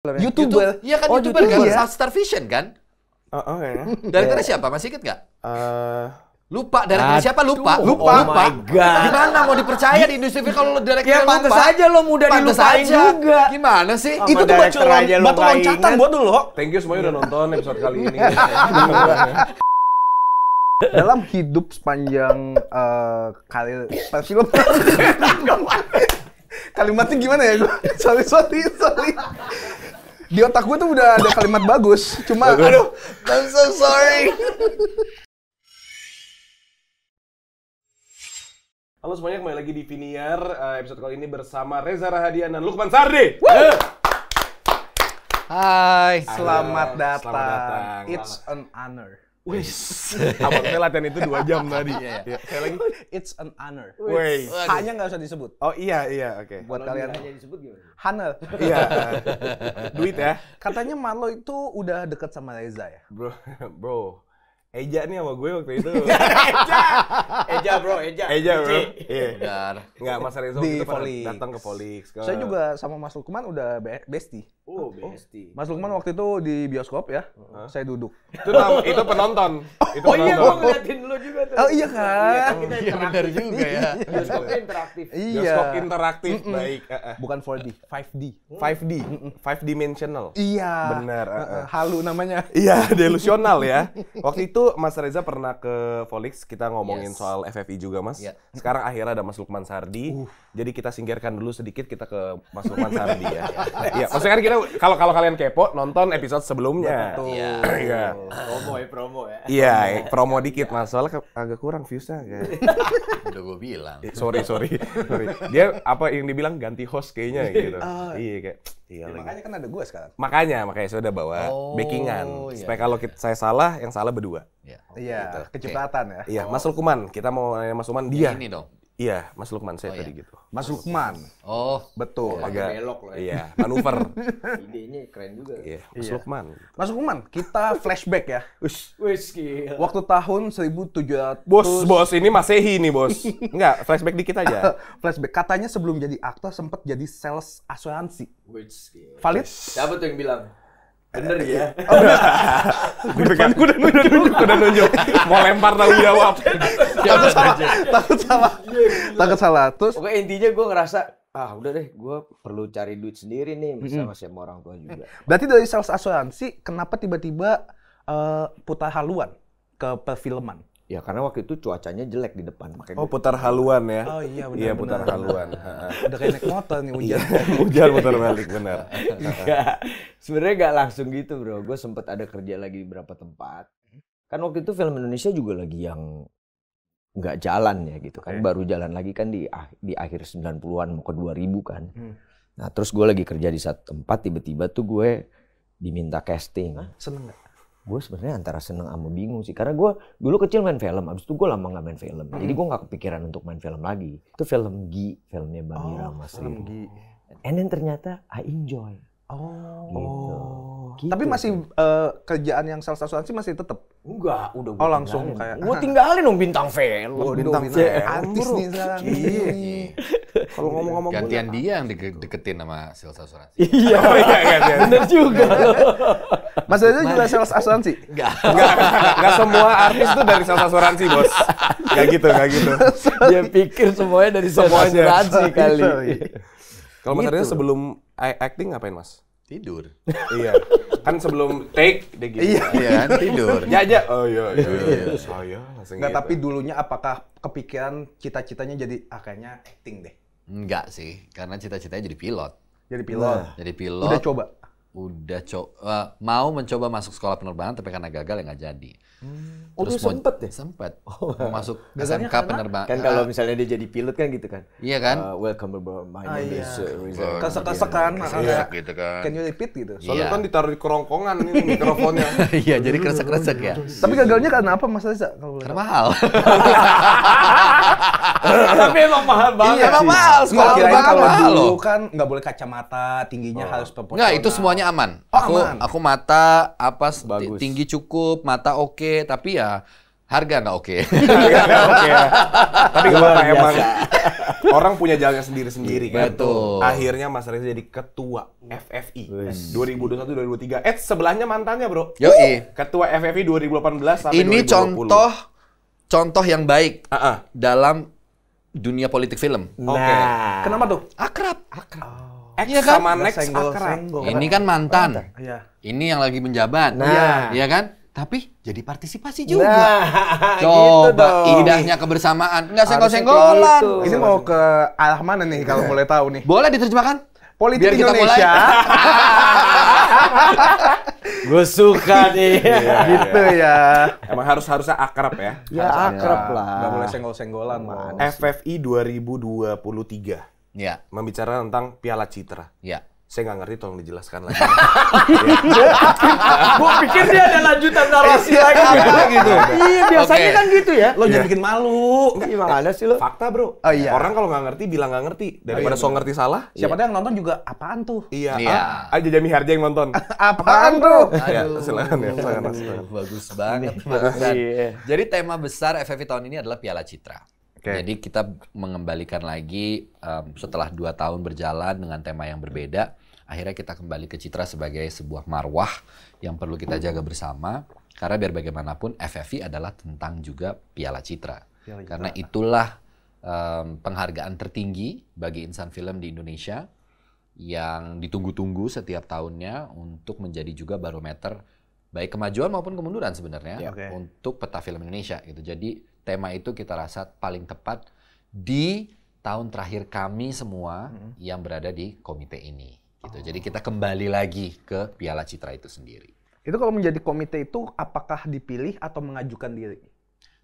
Ya? YouTuber. Iya kan oh, YouTuber, YouTuber kan? Ya? Star Vision kan? Oh, oh ya. yeah. siapa? Masih inget nggak? Uh, lupa dari siapa lupa lupa oh lupa oh gimana mau dipercaya di industri film kalau direkturnya ya, lupa pantas aja lo mudah pantes dilupain juga gimana sih oh, itu tuh batu, batu loncatan buat lo thank you semuanya udah nonton episode kali ini dalam hidup sepanjang uh, kali perfilman eh, kalimatnya gimana ya gue sorry sorry sorry di otak gue tuh udah ada kalimat bagus. Cuma aduh, I'm so sorry. Halo semuanya, kembali lagi di Viniar. Uh, episode kali ini bersama Reza Rahadian dan Lukman Sardi. Woo! Hai, selamat, selamat datang. It's an honor. Wih, apa latihan itu dua jam tadi. Iya, iya. Saya lagi, it's an honor. Wih, hanya nggak usah disebut. Oh iya iya, oke. Okay. Buat Kalo kalian hanya disebut gimana? Hana. iya, duit ya. Katanya Marlo itu udah deket sama Reza ya. Bro, bro, Eja nih sama gue waktu itu. Eja. Eja bro, Eja. Eja bro. Iya. iya. Benar. Enggak, Mas Rizal itu pernah datang ke Polix. Ke... Saya juga sama Mas Lukman udah be besti. Oh, oh. besti. Mas Lukman waktu itu di bioskop ya. -huh. Saya duduk. Itu itu penonton. Itu penonton. oh iya, gue ngeliatin juga tuh. Oh iya, iya kan? Oh, kita iya benar juga ya. Bioskop interaktif. Iya. Bioskop interaktif mm -mm. baik. Eh, eh. Bukan 4D, 5D. 5D. 5 dimensional. Iya. Benar. Uh eh, -uh. Halu namanya. Iya, delusional ya. Waktu itu Mas Reza pernah ke Volix kita ngomongin yes. soal FFI juga, Mas. Yeah. Sekarang akhirnya ada Mas Lukman Sardi. Uh. Jadi kita singkirkan dulu sedikit kita ke Mas Lukman Sardi ya. Iya, maksudnya kan kita kalau kalau kalian kepo nonton episode sebelumnya. Iya. Promo ya, promo ya. Iya, promo dikit Mas. Soalnya agak, agak kurang viewsnya kayak. Udah gue bilang. Eh, sorry sorry sorry. Dia apa yang dibilang ganti host kayaknya iya. gitu. Uh, iya kayak. Ya, iya ya, makanya kan ada gue sekarang. Makanya makanya saya udah bawa oh, backingan iya, supaya iya, kalau iya. saya salah yang salah berdua. Iya. Oh, iya gitu. Kecepatan okay. ya. Iya Mas oh. Lukman kita mau nanya Mas Lukman dia. ini dong Iya, Mas Lukman saya oh, tadi iya. gitu. Mas Lukman. Oh, betul. Ya, agak belok loh. Ya. Iya, manuver. Idenya keren juga. Iya, Mas iya. Lukman. Mas Lukman, kita flashback ya. Ush. Wis Waktu tahun 1700. Bos, bos ini Masehi nih, Bos. Enggak, flashback dikit aja. flashback. Katanya sebelum jadi aktor sempat jadi sales asuransi. Wis Valid? Siapa tuh yang bilang? Bener ya? Iya. Oh, gue udah nunjuk, udah nunjuk, udah nunjuk. Mau lempar tahu jawab. takut iya, salah, iya. takut salah, takut salah. Terus, pokoknya intinya gue ngerasa ah udah deh gue perlu cari duit sendiri nih bersama mm -hmm. sama orang tua juga. Berarti dari sales asuransi kenapa tiba-tiba uh, putar haluan ke perfilman? Ya karena waktu itu cuacanya jelek di depan makanya. Oh putar haluan ya? Oh iya benar. Iya putar benar. haluan. Udah kayak naik motor nih hujan. Iya, hujan putar balik benar. Enggak. Iya. Sebenarnya nggak langsung gitu bro. Gue sempet ada kerja lagi di beberapa tempat. Kan waktu itu film Indonesia juga lagi yang nggak jalan ya gitu kan. Okay. Baru jalan lagi kan di ah, di akhir 90-an mau ke 2000 kan. Hmm. Nah terus gue lagi kerja di satu tempat tiba-tiba tuh gue diminta casting. Hah? Seneng gak? gue sebenarnya antara seneng sama bingung sih karena gue dulu kecil main film abis itu gue lama nggak main film hmm. jadi gue nggak kepikiran untuk main film lagi itu film Gi filmnya bang oh, Mas film Gi and then ternyata I enjoy Oh. Gitu. Gitu. Tapi masih uh, kerjaan yang sales asuransi masih tetap? Enggak, udah gue Oh langsung tinggalin. kayak. Gue tinggalin dong bintang film. Oh, bintang, film. Artis nih sekarang. Iya. Iya. Kalau ngomong-ngomong gantian gue, dia yang deketin sama sales asuransi. Iya, oh, iya, iya, bener juga. Mas Reza juga sales asuransi? Enggak. Enggak, enggak semua artis tuh dari sales asuransi, Bos. Enggak gitu, enggak gitu. Dia pikir semuanya dari sales asuransi kali. Iya, Kalau Mas Reza gitu. sebelum acting ngapain mas? Tidur. iya. Kan sebelum take dia gitu. Iya, iya kan? tidur. Ya aja. Ya. Oh iya, iya, iya. iya. Saya langsung Nggak, gitu. tapi dulunya apakah kepikiran cita-citanya jadi ah kayaknya acting deh? Enggak sih, karena cita-citanya jadi pilot. Jadi pilot. Nah. Jadi pilot. Udah coba udah co- uh, mau mencoba masuk sekolah penerbangan tapi karena gagal ya nggak jadi. Hmm. Oh, Terus mau, sempet ya? Sempet. Oh, mau masuk Biasanya SMK penerbangan. Kan kalau eh. misalnya dia jadi pilot kan gitu kan. Iya kan? Uh, welcome aboard my ah, name iya. is uh, iya, Kasek-kasek iya. kan. gitu kan. Can you repeat gitu? Soalnya yeah. kan ditaruh di kerongkongan ini mikrofonnya. Iya, jadi kresek-kresek ya. Tapi gagalnya karena apa Mas Reza? Karena mahal. Tapi emang mahal banget. Iya, emang mahal. Sekolah penerbangan mahal loh. Kan nggak boleh kacamata, tingginya oh. harus proporsional. Nggak, itu semuanya semuanya aman. Oh, aku aman. aku mata apa Bagus. tinggi cukup, mata oke, okay, tapi ya harga nggak oke. Okay. Okay. Tapi nggak emang. Orang punya jalannya sendiri-sendiri kan. Betul. Akhirnya Mas Reza jadi ketua FFI 2021-2023. Eh sebelahnya mantannya bro. Yo Ketua FFI 2018 sampai Ini 2020. contoh contoh yang baik uh -uh. dalam dunia politik film. Nah. Oke. Okay. Kenapa tuh? Akrab. Akrab. Oh. X iya kan? sama next senggol, akrab. Senggol. Ini kan mantan. Iya. Ini yang lagi menjabat. Nah, iya, iya kan? Tapi jadi partisipasi juga. Nah, gitu Coba gitu indahnya kebersamaan. Enggak senggol-senggolan. Gitu. Ini mau ke arah mana nih kalau boleh tahu nih? Boleh diterjemahkan? Politik Biar Indonesia. Gue suka nih. Iya, iya, gitu ya. Emang harus harusnya akrab ya. Ya harus akrab ya. lah. Gak boleh senggol-senggolan FFI 2023 ya. membicara tentang Piala Citra. Ya. Saya nggak ngerti, tolong dijelaskan lagi. Gue pikir dia ada lanjutan narasi iya, lagi. Iya, iya, gitu. Iya, biasanya okay. kan gitu ya. Lo jangan bikin malu. Gimana ada sih lo? Fakta bro. Oh, iya. Orang kalau nggak ngerti bilang nggak ngerti. Oh, Daripada oh, iya, so ngerti salah. Siapa tahu yang nonton juga apaan tuh? Iya. iya. Ah, Jami Harja yang nonton. apaan Aduh. Ya, silahkan ya. silahkan. Bagus banget. Jadi tema besar FFV tahun ini adalah Piala Citra. Okay. Jadi kita mengembalikan lagi um, setelah dua tahun berjalan dengan tema yang berbeda, akhirnya kita kembali ke Citra sebagai sebuah marwah yang perlu kita jaga bersama. Karena biar bagaimanapun FFI adalah tentang juga Piala Citra. Piala Citra. Karena itulah um, penghargaan tertinggi bagi insan film di Indonesia yang ditunggu-tunggu setiap tahunnya untuk menjadi juga barometer baik kemajuan maupun kemunduran sebenarnya yeah, okay. untuk peta film Indonesia gitu. Jadi tema itu kita rasa paling tepat di tahun terakhir kami semua hmm. yang berada di komite ini. Gitu. Oh. Jadi kita kembali lagi ke Piala Citra itu sendiri. Itu kalau menjadi komite itu apakah dipilih atau mengajukan diri?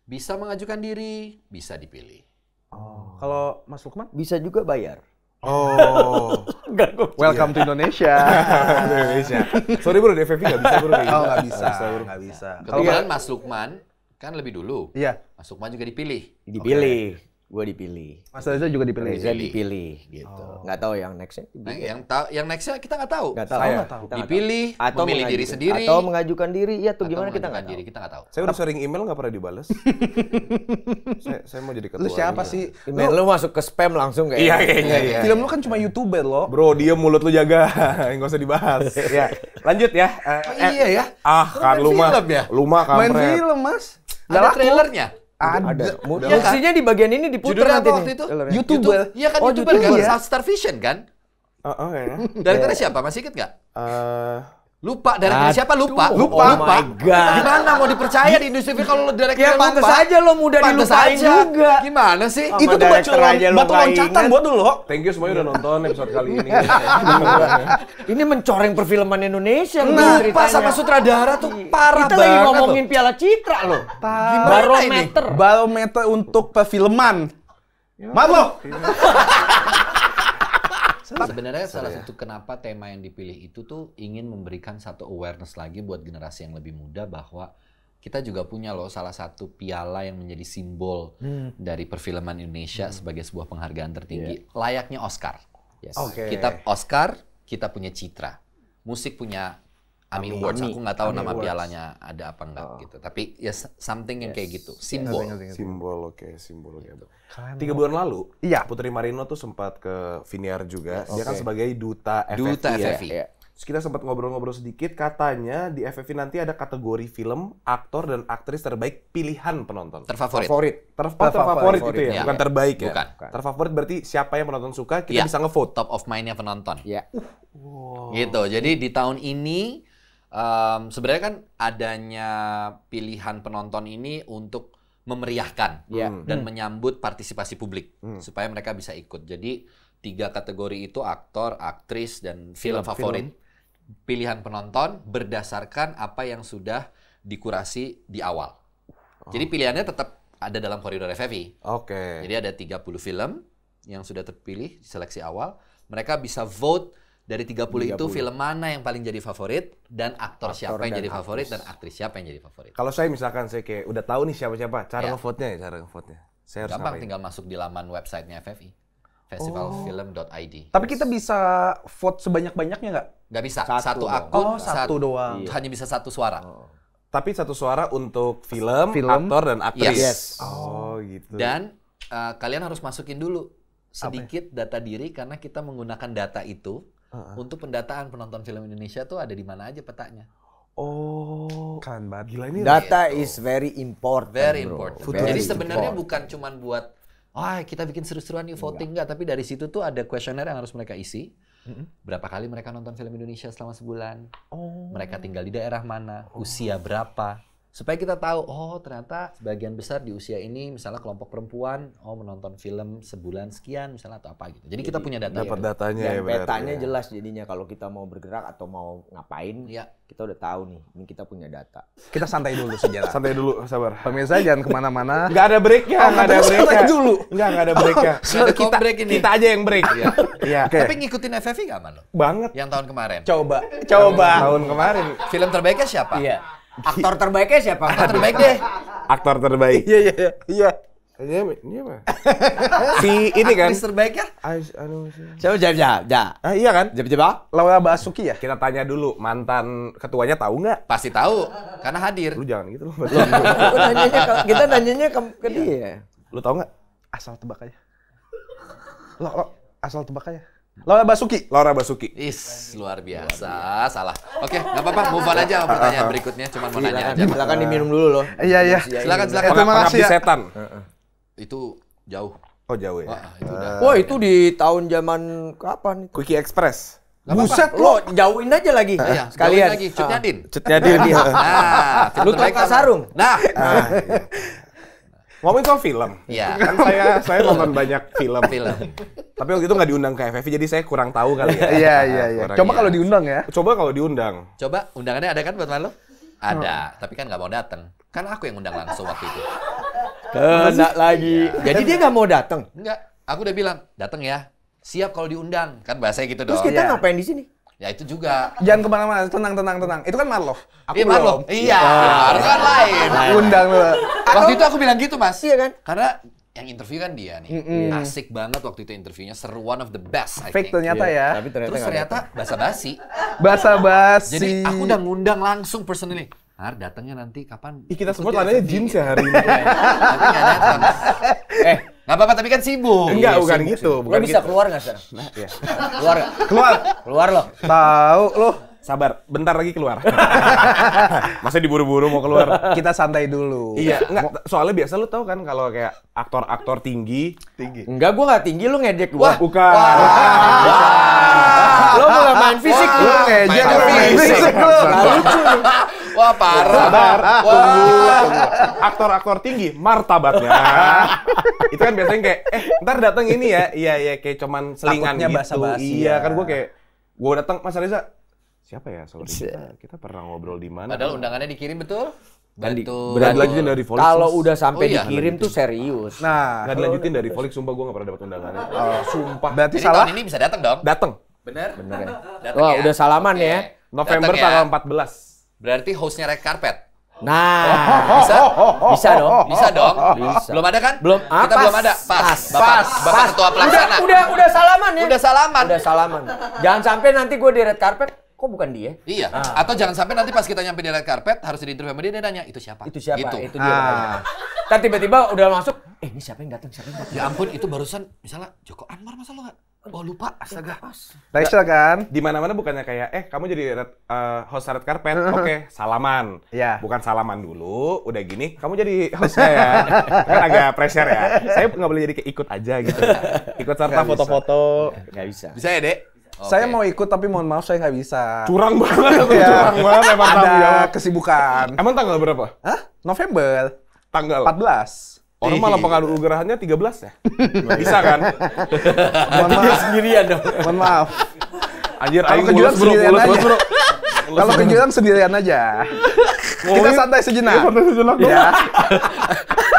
Bisa mengajukan diri, bisa dipilih. Oh. Kalau Mas Lukman? Bisa juga bayar. Oh. Welcome to Indonesia. Indonesia. Sorry bro, DVV nggak bisa bro. Oh nggak bisa. Nggak bisa. Kebetulan Mas Lukman kan lebih dulu. Iya. Mas Sukma juga dipilih. Dipilih. Okay. Gue dipilih. Mas Reza juga dipilih. Reza dipilih dipilih. gitu. Oh. Gak tau yang nextnya. Nah, yang ta yang nextnya kita nggak tahu. Nggak tahu. Ya. nggak tahu. Dipilih atau memilih diri sendiri atau mengajukan diri ya tuh gimana kita nggak jadi, kita gak tau. Saya udah sering email gak pernah dibales. saya, saya mau jadi ketua. Lu siapa ini. sih? Email lu, lu masuk ke spam langsung kayak. Iya kayaknya. Iya. iya. iya film iya. lu kan cuma youtuber lo. Bro, dia mulut lu jaga. gak usah dibahas. ya. Lanjut ya. Uh, iya ya. Ah, kan lu mah. Ya? Lu mah kampret. Main film, Mas ada laku. trailernya? Ada. ada. Mudah. Ya, kan? di bagian ini diputar Judulnya nanti waktu itu? itu? YouTuber. Iya kan oh, YouTuber, YouTuber kan? Ya. Star Vision kan? Oh, oh ya. Dari yeah. siapa? Masih inget nggak? Uh, Lupa direktur siapa lupa? Lupa. Oh lupa. Gimana mau dipercaya di industri film kalau direktur ya, lupa? Ya saja lo mudah dilupain aja. juga. Gimana sih? Sama itu tuh batu, batu loncatan buat dulu. Thank you semuanya udah nonton episode kali ini. ini mencoreng perfilman Indonesia. Nah, lupa sama sutradara tuh parah Kita banget. Kita lagi ngomongin loh. Piala Citra loh. Barometer. Ini? Barometer untuk perfilman. Ya, Maaf loh. Sebenarnya salah ya. satu kenapa tema yang dipilih itu tuh ingin memberikan satu awareness lagi buat generasi yang lebih muda bahwa kita juga punya loh salah satu piala yang menjadi simbol hmm. dari perfilman Indonesia hmm. sebagai sebuah penghargaan tertinggi yeah. layaknya Oscar. Yes. Okay. Kita Oscar, kita punya citra. Musik punya Ami Awards. Aku nggak tahu Ami nama Awards. pialanya ada apa enggak oh. gitu. Tapi ya something yang yes. kayak gitu. Simbol. Yes. Simbol oke, okay. simbol Gitu. Tiga bulan lalu, iya. Putri Marino tuh sempat ke Viniar juga. Yes. Dia kan sebagai duta FFI. Duta FFI. Ya. Iya. Terus kita sempat ngobrol-ngobrol sedikit, katanya di FFI nanti ada kategori film, aktor dan aktris terbaik pilihan penonton. Terfavorit. Favorit. Oh, Terf oh, terfavorit, terfavorit itu ya, ya. bukan terbaik ya. Bukan. Terfavorit berarti siapa yang penonton suka, kita ya. bisa ngevote. Top of mind-nya penonton. Iya. Wow. Gitu. gitu. Jadi di tahun ini um, sebenarnya kan adanya pilihan penonton ini untuk memeriahkan yeah. Hmm. dan hmm. menyambut partisipasi publik hmm. supaya mereka bisa ikut. Jadi tiga kategori itu aktor, aktris dan film, film favorit. Film. Pilihan penonton berdasarkan apa yang sudah dikurasi di awal. Oh. Jadi pilihannya tetap ada dalam koridor FFI. Oke. Okay. Jadi ada 30 film yang sudah terpilih di seleksi awal. Mereka bisa vote dari 30, 30 itu film mana yang paling jadi favorit dan aktor, aktor siapa yang jadi aktris. favorit dan aktris siapa yang jadi favorit? Kalau saya misalkan saya kayak udah tahu nih siapa-siapa, cara yeah. ngevote-nya ya, cara ngevote-nya. Saya harus Gampang tinggal masuk di laman websitenya FFI. Festivalfilm.id. Oh. Tapi kita bisa vote sebanyak-banyaknya nggak? Nggak bisa. Satu, satu akun, oh, satu doang. Iya. Hanya bisa satu suara. Oh. Tapi satu suara untuk film, film. aktor dan aktris. Yes. yes. Oh, gitu. Dan uh, kalian harus masukin dulu ya? sedikit Apa? data diri karena kita menggunakan data itu -huh. untuk pendataan penonton film Indonesia tuh ada di mana aja petanya. Oh, kan banget. Gila ini data itu. is very important. Very bro. important. Jadi sebenarnya bukan cuman buat wah oh, kita bikin seru-seruan new voting enggak. tapi dari situ tuh ada kuesioner yang harus mereka isi. Berapa kali mereka nonton film Indonesia selama sebulan? Oh. Mereka tinggal di daerah mana? Usia berapa? supaya kita tahu oh ternyata sebagian besar di usia ini misalnya kelompok perempuan oh menonton film sebulan sekian misalnya atau apa gitu jadi, jadi kita punya data dapat ya. datanya ya, Dan ya petanya ya. jelas jadinya kalau kita mau bergerak atau mau ngapain ya. kita udah tahu nih ini kita punya data kita santai dulu sejarah santai dulu sabar pemirsa jangan kemana-mana nggak ada breaknya oh, nggak ada breaknya dulu nggak nggak ada breaknya oh, kita break ini. kita aja yang break ya. ya. Okay. tapi ngikutin FFI gak lo banget yang tahun kemarin coba coba tahun kemarin film terbaiknya siapa iya Aktor terbaiknya siapa? Aktor terbaik deh. Aktor terbaik. Iya iya iya. Iya, iya mah. Iya, si ini kan. terbaik terbaiknya? Anu siapa? Siapa? Siapa? Ja. Ah, iya kan? Jawab jawab. Laura Basuki ya. Kita tanya dulu mantan ketuanya tahu nggak? Pasti tahu, karena hadir. Lu jangan gitu lu. nanyanya kita nanyanya ke, ke iya. dia. Lu tahu nggak? Asal tebak aja. Lo, lo asal tebak aja. Laura Basuki. Laura Basuki. Is, luar biasa. Luar biasa. Salah. Oke, okay, nggak apa-apa. Move on aja ah, ah, ah. pertanyaan berikutnya. Cuman mau nanya aja. Silakan diminum dulu loh. Iya, iya. Silakan, iya, iya. silakan. Eh, terima kasih ya. setan. Eh, eh. Itu jauh. Oh jauh ya. Wah itu, udah. Wah, itu di tahun zaman kapan? Quickie Express. Gak Buset lo jauhin aja lagi. Iya, sekalian. Lagi. Cutnya Din. Cutnya Din. Nah, lu tau Kasarung. Nah, Ngomongin soal film. Iya. Kan saya saya nonton banyak film. film. Tapi waktu itu nggak diundang ke FFV jadi saya kurang tahu kali ya. Iya iya iya. Coba iya. kalau diundang ya. Coba kalau diundang. Coba undangannya ada kan buat malam? Ada, hmm. tapi kan nggak mau datang. Kan aku yang undang langsung waktu itu. Tidak lagi. Ya. Jadi dia nggak mau datang. Enggak. Aku udah bilang, datang ya. Siap kalau diundang. Kan bahasanya gitu Terus dong. Terus kita ya. ngapain di sini? Ya itu juga. Jangan kemana-mana, tenang, tenang, tenang. Itu kan marlo Aku iya, Marlo. Iya, ah. Marlo kan lain. Undang lo. Waktu itu aku bilang gitu, Mas. Iya kan? Karena yang interview kan dia nih. Mm-hmm. Asik banget waktu itu interviewnya, seru one of the best I think. ternyata yeah. ya. Tapi ternyata Terus ternyata basa-basi. Basa-basi. Jadi aku udah ngundang langsung personally. Har, datangnya nanti kapan? Ih, kita semua tandanya jeans ya hari ini. Tapi nggak datang. Eh, Gak apa-apa, tapi kan sibuk. Enggak, iya, bukan sibuk, gitu. Sibuk. Bukan lo bisa gitu. keluar nggak, sekarang? Nah, iya. keluar gak? Keluar. Keluar loh. Tahu loh. Sabar, bentar lagi keluar. Masa diburu-buru mau keluar? Kita santai dulu. Iya, enggak. Soalnya biasa lu tau kan kalau kayak aktor-aktor tinggi. Tinggi. Enggak, gua nggak tinggi, lu ngedek gua. Wah, bukan. Wah. Wah. Wah. Lo mulai main fisik. Wah. Lu ngejek, main, main fisik. Lu lucu. Wah parah. Sabar. Tunggu, Aktor-aktor tinggi martabatnya. itu kan biasanya kayak, eh ntar datang ini ya, iya iya kayak cuman selingan Takutnya gitu. Basa -basi, iya ya. kan gue kayak, gue datang Mas Reza, siapa ya sorry kita, kita pernah ngobrol di mana? Padahal undangannya dikirim betul. Dan di, dari Volix. Kalau udah sampai oh, iya. dikirim tuh serius. Nah, nggak dilanjutin dari Volix, sumpah gue nggak pernah dapat undangannya. Oh, sumpah. Berarti Jadi salah. Tahun ini bisa datang dong. Datang. Bener? Bener ya? Wah, ya? udah salaman okay. ya. November ya. tanggal 14. Berarti hostnya red carpet. Nah, oh. bisa? Bisa dong. Bisa dong. Bisa. Belum ada kan? Belum. Ah, Kita pas, belum ada. Pas. Pas. Bapak, pas. Bapak pas. ketua Udah, udah, udah salaman ya. Udah salaman. Udah salaman. Jangan sampai nanti gue di red carpet kok bukan dia? Iya. Ah. Atau jangan sampai nanti pas kita nyampe di red carpet harus di interview sama dia dia nanya itu siapa? Itu siapa? Gitu. Itu dia. Ah. tiba-tiba udah masuk, eh ini siapa yang datang? Siapa yang datang? Ya ampun, itu barusan misalnya Joko Anwar masa lo gak? Oh lupa, astaga. Raisa kan? Di mana mana bukannya kayak, eh kamu jadi red, uh, host red carpet, oke okay, salaman. Iya. Yeah. Bukan salaman dulu, udah gini, kamu jadi host ya. kan agak pressure ya. Saya nggak boleh jadi ikut aja gitu. ikut serta foto-foto. Nggak bisa. Bisa ya, Dek? Okay. Saya mau ikut tapi mohon maaf saya nggak bisa. Curang banget, ya. curang banget emang Ada ya. kesibukan. Emang tanggal berapa? Hah? November. Tanggal? 14. Orang malah pengaruh gerahannya 13 ya. Bisa kan? Mohon maaf. sendirian dong. Mohon maaf. Anjir, ayo mulus bro, mulus, mulus bro. Kalau kejutan sendirian aja. Kita santai sejenak. Ya, santai sejenak ya.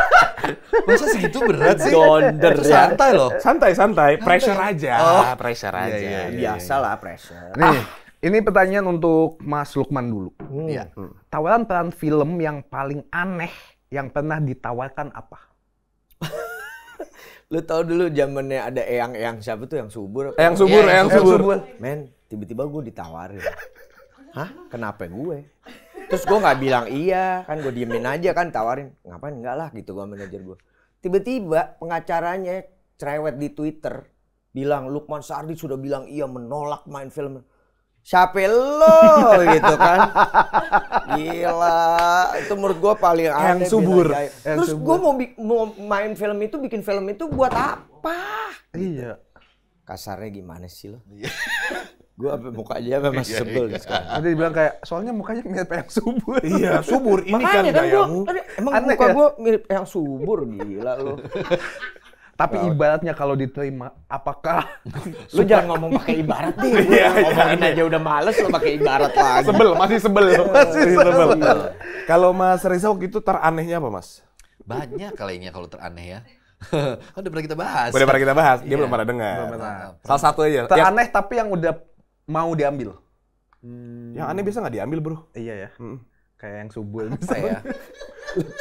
Masa segitu berat sih? Donder ya. Santai loh. Santai, santai. Pressure aja. Oh. Pressure iya, aja. Ya, ya, ya, Biasalah pressure. Nih, ini pertanyaan untuk Mas Lukman dulu. Hmm. Ya. Tawaran peran film yang paling aneh yang pernah ditawarkan apa? lu tau dulu zamannya ada eyang-eyang siapa tuh yang subur? Eyang subur, yeah, iya, eyang, subur. subur. Men, tiba-tiba gue ditawarin. Hah? Kenapa gue? Terus gue nggak bilang iya, kan gue diemin aja kan tawarin. Ngapain enggak lah gitu gue manajer gue. Tiba-tiba pengacaranya cerewet di Twitter bilang Lukman Sardi sudah bilang iya menolak main film siapa lo gitu kan gila itu menurut gue paling aneh yang subur yang terus gue mau, mau main film itu bikin film itu buat apa iya kasarnya gimana sih lo iya. gue apa aja apa masih iya, sebel iya, iya. sekarang. Ada dibilang kayak soalnya mukanya mirip yang subur. Iya, subur ini kan Makanya kan, kan gua, emang Aneh muka ya? gue mirip yang subur gila lo. Tapi ibaratnya kalau diterima, apakah lu jangan ngomong pakai ibarat deh. Iya, iya, ngomongin iya. aja udah males lo pakai ibarat lagi. Sebel, masih sebel. Iya, masih sebel. sebel. kalau Mas Reza waktu itu teranehnya apa, Mas? Banyak kalinya kalau teraneh ya. kan udah pernah kita bahas. Udah pernah kita bahas, dia iya. belum pernah dengar. Belum pernah. Salah satu aja. Teraneh ya. tapi yang udah mau diambil. Hmm. Yang aneh biasa nggak diambil, Bro. Iya ya. Kayak yang subul misalnya. ya.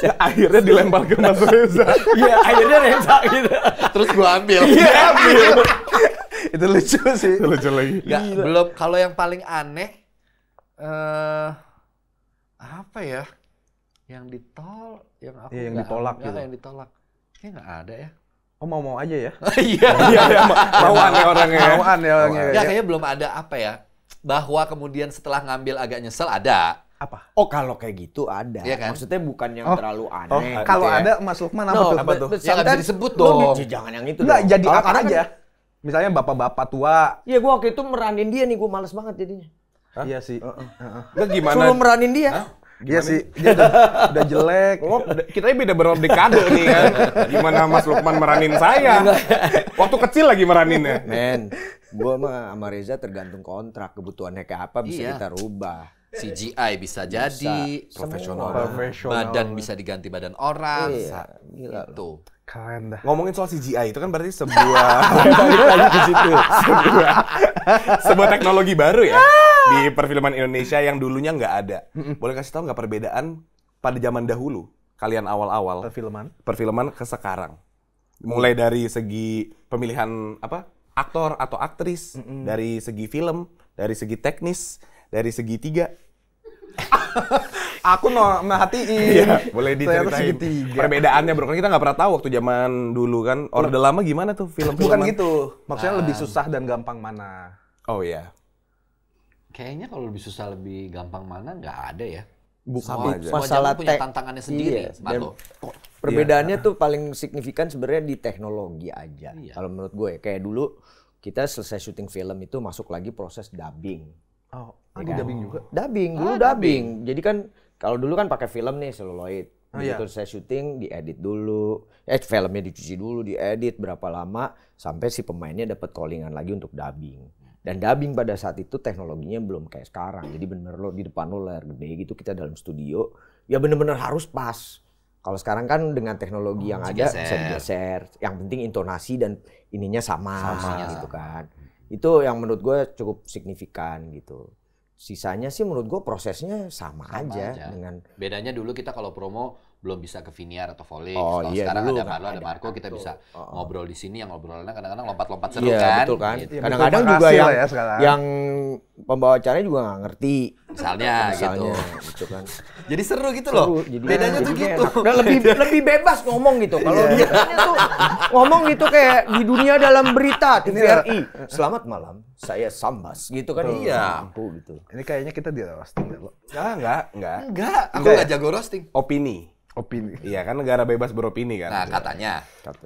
Ya, akhirnya dilempar ke Mas Reza. Iya, akhirnya Reza gitu. Terus gua ambil. Iya, iya ambil. Iya. itu lucu sih. Itu lucu lagi. Gak, belum kalau yang paling aneh eh uh, apa ya? Yang ditol, yang aku ya, yang ditolak gitu. yang ditolak. Kayaknya nggak ada ya. Oh mau-mau aja ya? Iya. iya. Iya, mau aneh orangnya. Mau aneh orangnya. Ya kayaknya belum ada apa ya? Bahwa kemudian setelah ngambil agak nyesel ada apa? Oh kalau kayak gitu ada. Iya kan? Maksudnya bukan yang oh. terlalu oh, aneh. Oh, kalau ya. ada Mas Lukman apa no, tuh? Apa tuh? Ya bisa disebut dong. Gitu, jangan yang itu Nggak, jadi apa aja. Kan, Misalnya bapak-bapak tua. Iya gue waktu itu meranin dia nih, gue males banget jadinya. Hah? Iya sih. Uh, uh, uh. Lu gimana? Suruh meranin dia. Hah? Iya sih, dia udah, udah jelek. Oh, kita beda berapa dekade nih kan. Gimana Mas Lukman meranin saya? Waktu kecil lagi meraninnya. Men, Gue mah sama Reza tergantung kontrak. Kebutuhannya kayak apa bisa iya. kita rubah. CGI bisa jadi, bisa. profesional. profesional. Badan bisa diganti badan orang. Iya, gila. Itu. Keren dah. Ngomongin soal CGI itu kan berarti sebuah ke situ. Sebuah sebuah teknologi baru ya ah! di perfilman Indonesia yang dulunya nggak ada. Boleh kasih tahu nggak perbedaan pada zaman dahulu kalian awal-awal perfilman perfilman ke sekarang. Mulai dari segi pemilihan apa? aktor atau aktris, mm dari segi film, dari segi teknis, dari segi tiga. aku no merhatiin. Iya, boleh diceritain. Perbedaannya bro, kan kita nggak pernah tahu waktu zaman dulu kan. Orde lama gimana tuh film Bukan kan? gitu. Maksudnya lebih ah. susah dan gampang mana? Oh iya. Kayaknya kalau lebih susah lebih gampang mana nggak ada ya. Bukan Semua, masalah punya tantangannya sendiri. Iya, dan perbedaannya iya. tuh paling signifikan sebenarnya di teknologi aja. Iya. Kalau menurut gue kayak dulu kita selesai syuting film itu masuk lagi proses dubbing Oh, ya kan? dubbing juga. Dubbing, dulu ah, dubbing. dubbing. Jadi kan kalau dulu kan pakai film nih celuloid. Oh, iya. saya syuting diedit dulu. Eh filmnya dicuci dulu, diedit berapa lama sampai si pemainnya dapat callingan lagi untuk dubbing. Dan dubbing pada saat itu teknologinya belum kayak sekarang. Jadi bener lo di depan lo layar gede gitu kita dalam studio, ya bener-bener harus pas. Kalau sekarang kan dengan teknologi oh, yang ada bisa digeser. Yang penting intonasi dan ininya sama, sama gitu kan. Itu yang menurut gue cukup signifikan gitu. Sisanya sih menurut gue prosesnya sama, sama aja, aja dengan bedanya dulu kita kalau promo belum bisa ke Viniar atau Volley. Oh, Kalau iya, sekarang dulu, ada kan, Carlo, ada Marco, kita bisa oh, oh, ngobrol di sini yang ngobrolnya kadang-kadang lompat-lompat seru iya, kan. Betul kan. Gitu. Iya, kadang-kadang ya, juga yang, ya yang pembawa acaranya juga nggak ngerti. Misalnya, Misalnya gitu. gitu kan. Jadi seru gitu seru, loh. Jadi Bedanya tuh gitu. Dan lebih lebih bebas ngomong gitu. Kalau yeah. dia tuh ngomong gitu kayak di dunia dalam berita TVRI. Selamat malam, saya Sambas gitu kan. Iya. Mampu iya. gitu. Ini kayaknya kita di roasting ya, lo. Ah, enggak, enggak. Enggak, aku enggak jago roasting. Opini opini. Iya kan negara bebas beropini kan. Nah katanya. Kata.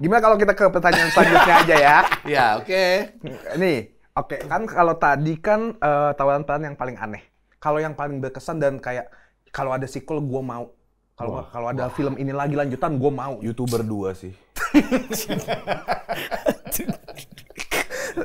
Gimana kalau kita ke pertanyaan selanjutnya aja ya? Iya oke. Okay. Nih oke okay. kan kalau tadi kan uh, eh, tawaran tawaran yang paling aneh. Kalau yang paling berkesan dan kayak kalau ada sequel gue mau. Kalau kalau ada Wah. film ini lagi lanjutan gue mau. Youtuber dua sih.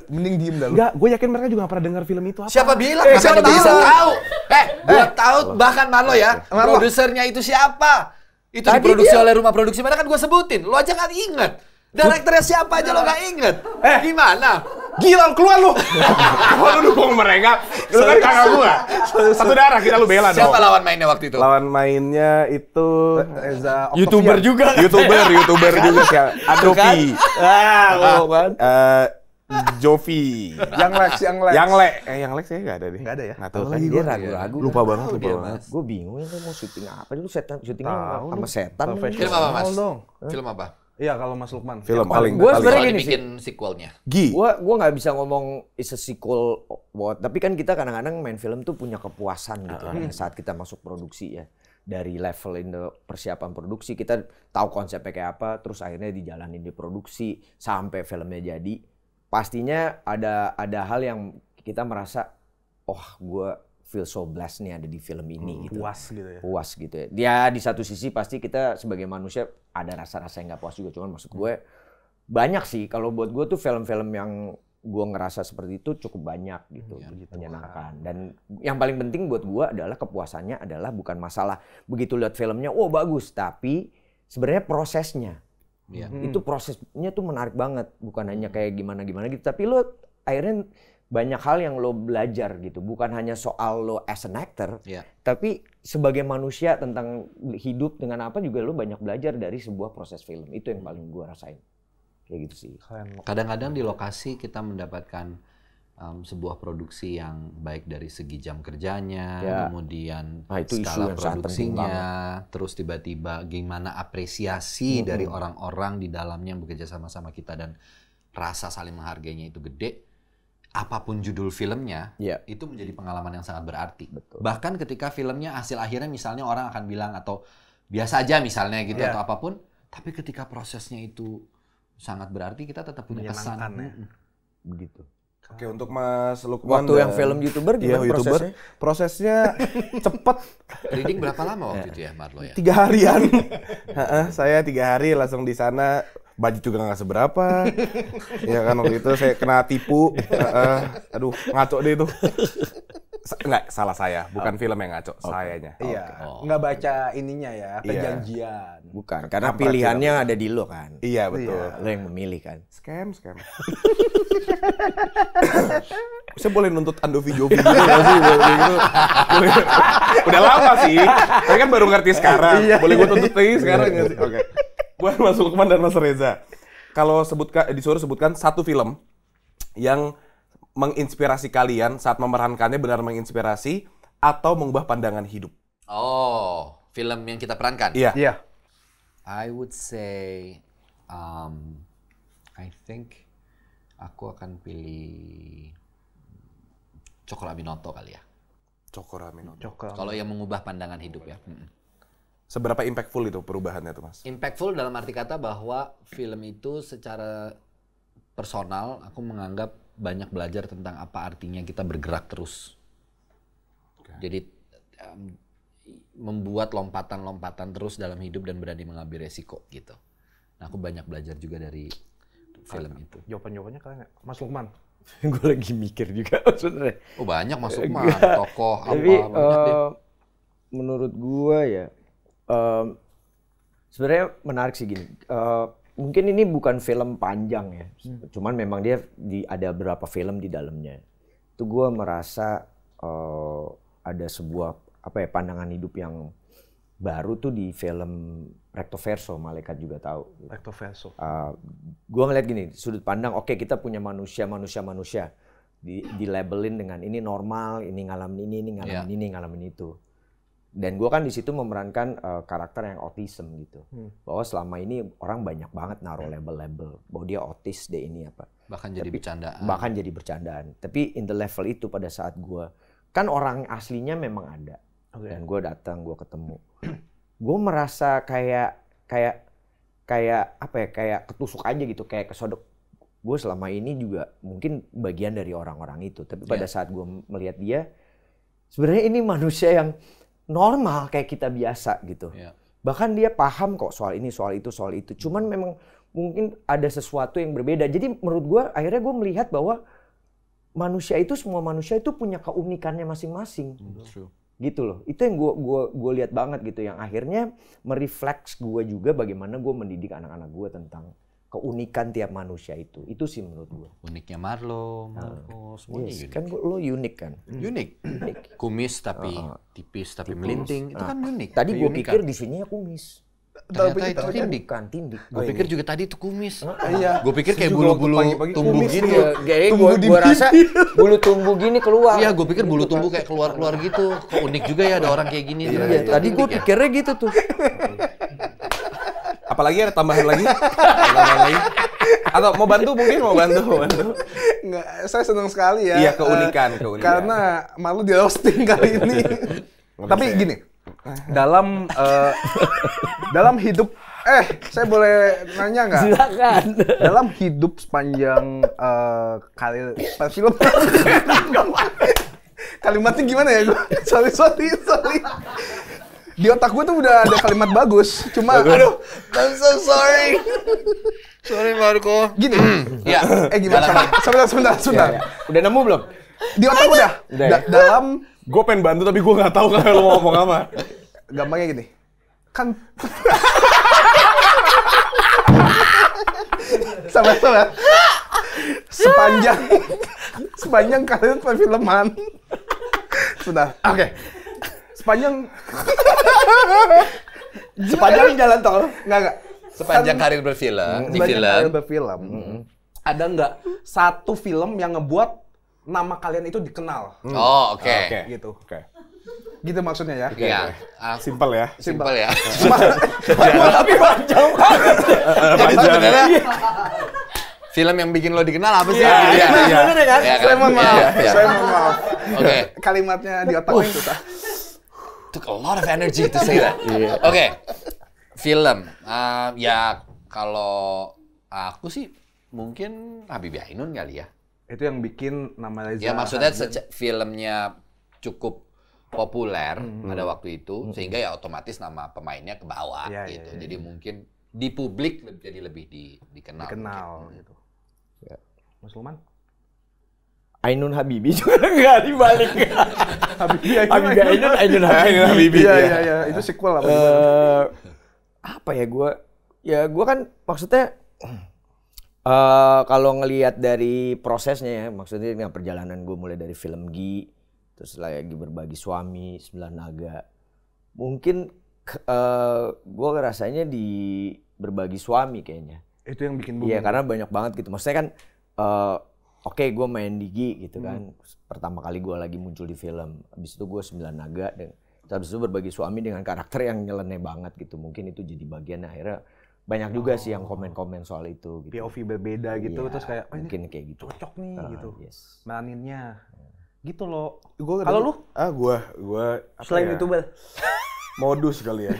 Mending diem dah lu. Enggak, gue yakin mereka juga gak pernah dengar film itu apa. Siapa eh, bilang? Eh, siapa bisa tahu? Eh, eh gue eh. tahu bahkan Marlo ya. Marlo. Produsernya itu siapa? Itu Tadi diproduksi dia. oleh rumah produksi mana kan gue sebutin. Lo aja gak inget. Direkturnya siapa aja lo gak inget? Eh. Gimana? Gila, keluar lu! Kalau lu dukung mereka, lu kan kakak gua. Satu darah kita lu bela dong. Siapa lawan mainnya waktu itu? Lawan mainnya itu Reza eh, Octavia. YouTuber juga. YouTuber, YouTuber juga sih. Kan? Adopi. Ah, kan? Jovi. yang Lex, yang Lex. Yang Lex. Eh, yang Lex ya nggak ada deh. Nggak ada ya? Nggak tahu. Kan dia ragu-ragu. Lupa kan. banget, lupa banget. Gue bingung ya mau syuting apa. Lu setan, syuting apa? sama setan. Film apa, Mas? Film apa? Iya kalau Mas Lukman. Film paling. Gue sebenarnya gini bikin sequelnya. Gi. Gue gue nggak bisa ngomong is a sequel what, Tapi kan kita kadang-kadang main film tuh punya kepuasan gitu uh saat kita masuk produksi ya. Dari level in the persiapan produksi kita tahu konsepnya kayak apa, terus akhirnya dijalanin di produksi sampai filmnya jadi pastinya ada ada hal yang kita merasa oh gue feel so blessed nih ada di film ini hmm, gitu. Puas gitu ya. Puas gitu ya. Dia ya, di satu sisi pasti kita sebagai manusia ada rasa-rasa yang nggak puas juga. Cuman maksud hmm. gue banyak sih kalau buat gue tuh film-film yang gue ngerasa seperti itu cukup banyak gitu hmm, ya, gitu. menyenangkan kan. dan yang paling penting buat gue adalah kepuasannya adalah bukan masalah begitu lihat filmnya wow oh, bagus tapi sebenarnya prosesnya Ya, hmm. itu prosesnya tuh menarik banget, bukan hanya kayak gimana-gimana gitu, tapi lo akhirnya banyak hal yang lo belajar gitu, bukan hanya soal lo as an actor, yeah. tapi sebagai manusia tentang hidup dengan apa juga lo banyak belajar dari sebuah proses film. Itu yang paling gue rasain. Kayak gitu sih. Kadang-kadang di lokasi kita mendapatkan um, sebuah produksi yang baik dari segi jam kerjanya, ya. kemudian nah, itu skala isu produksinya, terus tiba-tiba gimana apresiasi hmm. dari orang-orang di dalamnya yang bekerja sama-sama kita dan rasa saling menghargainya itu gede. Apapun judul filmnya, ya. itu menjadi pengalaman yang sangat berarti. Betul. Bahkan ketika filmnya hasil akhirnya misalnya orang akan bilang atau biasa aja misalnya gitu ya. atau apapun, tapi ketika prosesnya itu sangat berarti kita tetap punya kesan. Ya. Begitu. Oke untuk Mas Lukman waktu yang film youtuber gimana iya, YouTuber, prosesnya? Prosesnya cepet. Reading berapa lama waktu ya. itu ya Marlo ya? Tiga harian. saya tiga hari langsung di sana Baju juga nggak seberapa ya kan waktu itu saya kena tipu aduh ngaco deh itu Enggak, salah saya. Bukan oh. film yang ngaco, okay. sayanya. Iya. Okay. Oh. Nggak baca ininya ya, iya. perjanjian. Iya. Bukan, karena Kampret pilihannya film. ada di lo kan. Iya, betul. Iya. Lo yang memilih kan. Scam, scam. saya boleh nuntut Andovi Jovi masih sih? Udah lama sih. Saya kan baru ngerti sekarang. Iya, boleh gue tuntut lagi sekarang Oke. buat Gue masuk Lukman dan Mas Reza. Kalau sebutkan disuruh sebutkan satu film yang menginspirasi kalian saat memerankannya benar menginspirasi atau mengubah pandangan hidup? Oh, film yang kita perankan. Iya. Yeah. Yeah. I would say um, I think aku akan pilih Cokro Aminoto kali ya. Cokro Aminoto. Kalau yang mengubah pandangan hidup ya. Seberapa impactful itu perubahannya tuh mas? Impactful dalam arti kata bahwa film itu secara personal aku menganggap banyak belajar tentang apa artinya kita bergerak terus. Okay. Jadi um, membuat lompatan-lompatan terus dalam hidup dan berani mengambil resiko gitu. Nah, aku banyak belajar juga dari film itu. Jawaban-jawabannya kalian ya? Mas Lukman. gue lagi mikir juga sebenarnya. Oh banyak Mas Lukman, tokoh apa Tapi, banyak uh, ya. Menurut gue ya, um, sebenarnya menarik sih gini. Uh, mungkin ini bukan film panjang ya. Hmm. Cuman memang dia di ada beberapa film di dalamnya. Itu gue merasa uh, ada sebuah apa ya pandangan hidup yang baru tuh di film Recto Verso, malaikat juga tahu. Recto Verso. Uh, ah, gue ngeliat gini sudut pandang. Oke okay, kita punya manusia, manusia, manusia di, di labelin dengan ini normal, ini ngalamin ini, ini ngalamin yeah. ini, ngalamin itu dan gue kan di situ memerankan uh, karakter yang autism gitu hmm. bahwa selama ini orang banyak banget naruh label-label bahwa dia autis deh ini apa bahkan tapi, jadi bercandaan bahkan jadi bercandaan tapi in the level itu pada saat gue kan orang aslinya memang ada okay. dan gue datang gue ketemu gue merasa kayak kayak kayak apa ya kayak ketusuk aja gitu kayak kesodok gue selama ini juga mungkin bagian dari orang-orang itu tapi pada ya. saat gue melihat dia sebenarnya ini manusia yang normal kayak kita biasa gitu. Yeah. Bahkan dia paham kok soal ini, soal itu, soal itu. Cuman memang mungkin ada sesuatu yang berbeda. Jadi menurut gue akhirnya gue melihat bahwa manusia itu semua manusia itu punya keunikannya masing-masing. Mm, gitu loh. Itu yang gue gua, gua lihat banget gitu yang akhirnya merefleks gue juga bagaimana gue mendidik anak-anak gue tentang keunikan tiap manusia itu. Itu sih menurut gua. Uniknya Marlo, Marcos, nah. yes. unik. Kan lo unik kan? Unik. unik. Kumis tapi uh, tipis tapi tipis. melinting, itu ah. kan unik. Tadi gua pikir di sini ya kumis. Ternyata, itu tindik. Bukan tindik. Gue oh, pikir juga tadi itu kumis. Uh, ah, iya. Gue pikir kayak bulu-bulu tumbuh gini. Ya. Iya, Kayaknya gue gua rasa bulu tumbuh gini keluar. Iya, gue pikir bulu tumbuh kayak keluar-keluar gitu. Kok unik juga ya ada orang kayak gini. iya. Tadi gue ya. pikirnya gitu tuh apalagi ada tambahan lagi? tambahan lagi? Atau mau bantu mungkin mau bantu, mau bantu. Nggak, saya senang sekali ya. Iya, eh, keunikan, uh, keunikan. Karena malu di roasting kali ini. Tapi saya. gini, dalam uh, dalam hidup eh saya boleh nanya nggak? Silakan. Dalam hidup sepanjang uh, eh, karir film kalimatnya gimana ya Sorry sorry sorry di otak gue tuh udah ada kalimat bagus, cuma aduh, I'm so sorry. sorry Marco. Gini. ya. Eh gimana? Sebentar, sebentar, iya, sebentar. Ya, ya. Udah nemu belum? Di otak udah. udah ya? da ya? Dalam gue pengen bantu tapi gue nggak tahu kalau mau ngomong apa. Gampangnya gini. Kan sama sama sepanjang sepanjang kalian perfilman sudah oke okay sepanjang sepanjang jalan tol nggak nggak sepanjang kan karir berfilm di film karir berfilm -hmm. hmm. ada nggak satu film yang ngebuat nama kalian itu dikenal mm. oh oke okay. Ah, okay. gitu oke okay. gitu maksudnya ya iya okay. uh, simple ya simple, simple ya tapi panjang banget iya. film yang bikin lo dikenal apa sih? Iya, iya, iya. iya. iya. Kan? Saya mohon maaf, saya mohon maaf. Oke. Kalimatnya di otak itu, susah took a lot of energy to say that. yeah. Oke, okay. film. Uh, ya kalau aku sih mungkin Habibie Ainun kali ya. Itu yang bikin nama Reza. Ya maksudnya filmnya cukup populer mm -hmm. pada waktu itu mm -hmm. sehingga ya otomatis nama pemainnya ke bawah yeah, ya, gitu. Yeah, yeah. Jadi ya. mungkin di publik jadi lebih di, dikenal. Dikenal mungkin. gitu. Ya. Mas Luman? Ainun Habibi juga nggak dibalik. Habibi, Ainun, Habibi Ainun, Ainun Habibi. Ainun Habibi. Iya, ya. iya, iya. Itu sequel lah. Uh, apa ya gue? Ya gue kan maksudnya uh, kalau ngelihat dari prosesnya ya, maksudnya dengan perjalanan gue mulai dari film Gi, terus lagi ya, berbagi suami, sebelah naga. Mungkin uh, eh, gue rasanya di berbagi suami kayaknya. Itu yang bikin Iya, karena banyak banget gitu. Maksudnya kan uh, oke okay, gue main Digi gitu kan hmm. pertama kali gue lagi muncul di film habis itu gue sembilan naga dan habis itu berbagi suami dengan karakter yang nyeleneh banget gitu mungkin itu jadi bagian akhirnya banyak juga oh. sih yang oh. komen-komen soal itu gitu. POV berbeda iya, gitu ya, terus kayak oh, mungkin kayak gitu cocok nih uh, gitu yes. melaninnya hmm. gitu loh kalau lu ah gua gua selain ya? Bel. modus kali ya